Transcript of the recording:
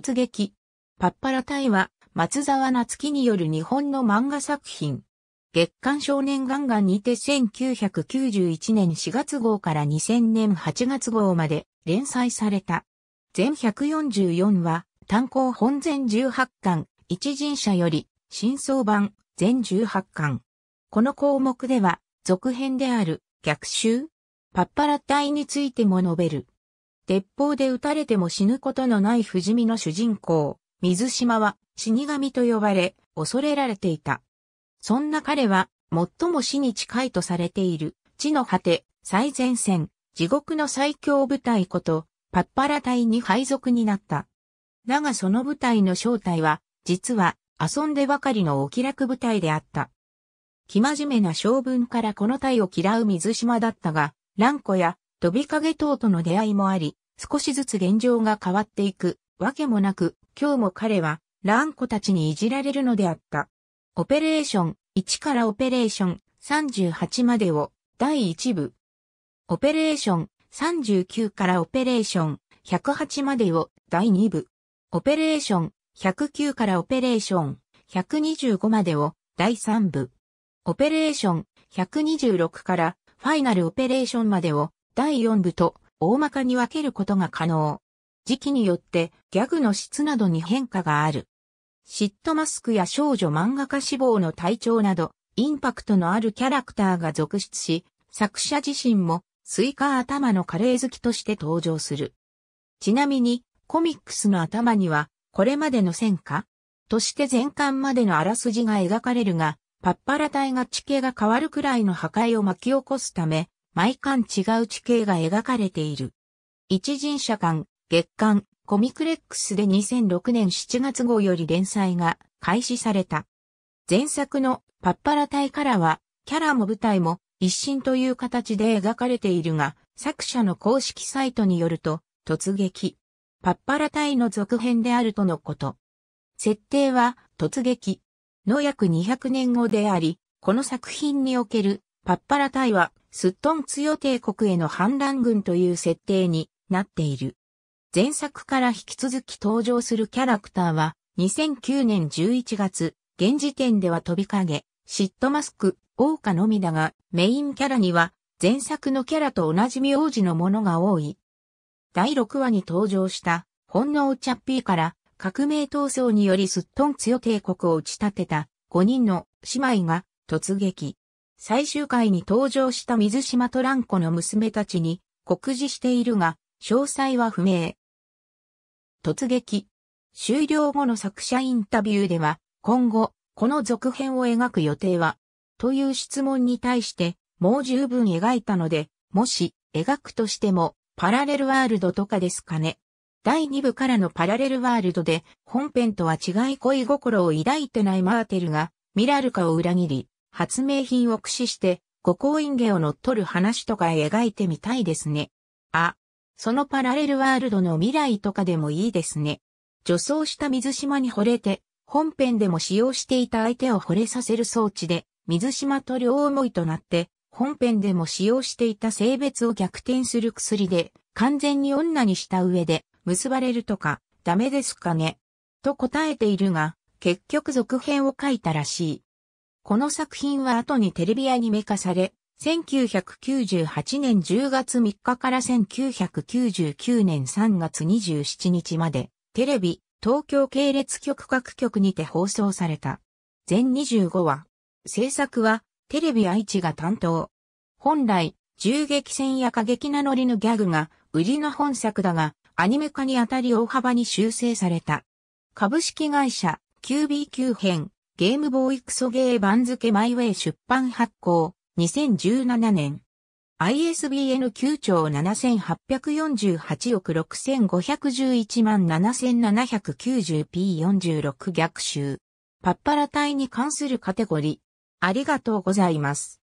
突撃。パッパラ隊は、松沢夏樹による日本の漫画作品。月刊少年ガンガンにて1991年4月号から2000年8月号まで連載された。全144話、単行本全18巻、一人者より、新装版、全18巻。この項目では、続編である、逆襲パッパラ隊についても述べる。鉄砲で撃たれても死ぬことのない不死身の主人公、水島は死神と呼ばれ、恐れられていた。そんな彼は、最も死に近いとされている、地の果て、最前線、地獄の最強部隊こと、パッパラ隊に配属になった。だがその部隊の正体は、実は、遊んでばかりのお気楽部隊であった。生真面目な将軍からこの隊を嫌う水島だったが、蘭子や飛び影等との出会いもあり、少しずつ現状が変わっていくわけもなく、今日も彼は、ランコたちにいじられるのであった。オペレーション1からオペレーション38までを第1部。オペレーション39からオペレーション108までを第2部。オペレーション109からオペレーション125までを第3部。オペレーション126からファイナルオペレーションまでを第4部と大まかに分けることが可能。時期によってギャグの質などに変化がある。嫉妬マスクや少女漫画家志望の体調など、インパクトのあるキャラクターが続出し、作者自身もスイカ頭のカレー好きとして登場する。ちなみに、コミックスの頭には、これまでの戦果として前巻までのあらすじが描かれるが、パッパラ隊が地形が変わるくらいの破壊を巻き起こすため、毎巻違う地形が描かれている。一人社間、月刊、コミクレックスで2006年7月号より連載が開始された。前作のパッパラ隊からは、キャラも舞台も一新という形で描かれているが、作者の公式サイトによると、突撃。パッパラ隊の続編であるとのこと。設定は、突撃の約200年後であり、この作品におけるパッパラ隊はスットンつよ帝国への反乱軍という設定になっている。前作から引き続き登場するキャラクターは、2009年11月、現時点では飛び影、シットマスク、王家のみだが、メインキャラには、前作のキャラと同じ名字のものが多い。第6話に登場した、本能チャッピーから、革命闘争によりすっとん強帝国を打ち立てた、5人の姉妹が突撃。最終回に登場した水島トランコの娘たちに告示しているが、詳細は不明。突撃。終了後の作者インタビューでは、今後、この続編を描く予定は、という質問に対して、もう十分描いたので、もし、描くとしても、パラレルワールドとかですかね。第2部からのパラレルワールドで、本編とは違い恋心を抱いてないマーテルが、ミラルカを裏切り、発明品を駆使して、ご行因芸を乗っ取る話とか描いてみたいですね。あ、そのパラレルワールドの未来とかでもいいですね。女装した水島に惚れて、本編でも使用していた相手を惚れさせる装置で、水島と両思いとなって、本編でも使用していた性別を逆転する薬で、完全に女にした上で、結ばれるとか、ダメですかね。と答えているが、結局続編を書いたらしい。この作品は後にテレビアニメ化され、1998年10月3日から1999年3月27日まで、テレビ、東京系列局各局にて放送された。全25話。制作は、テレビ愛知が担当。本来、銃撃戦や過激なノリのギャグが、売りの本作だが、アニメ化にあたり大幅に修正された。株式会社、QBQ 編、ゲームボーイクソゲー番付マイウェイ出版発行、2017年。ISBN 9兆7848億6511万 7790p46 逆襲。パッパラ隊に関するカテゴリー。ありがとうございます。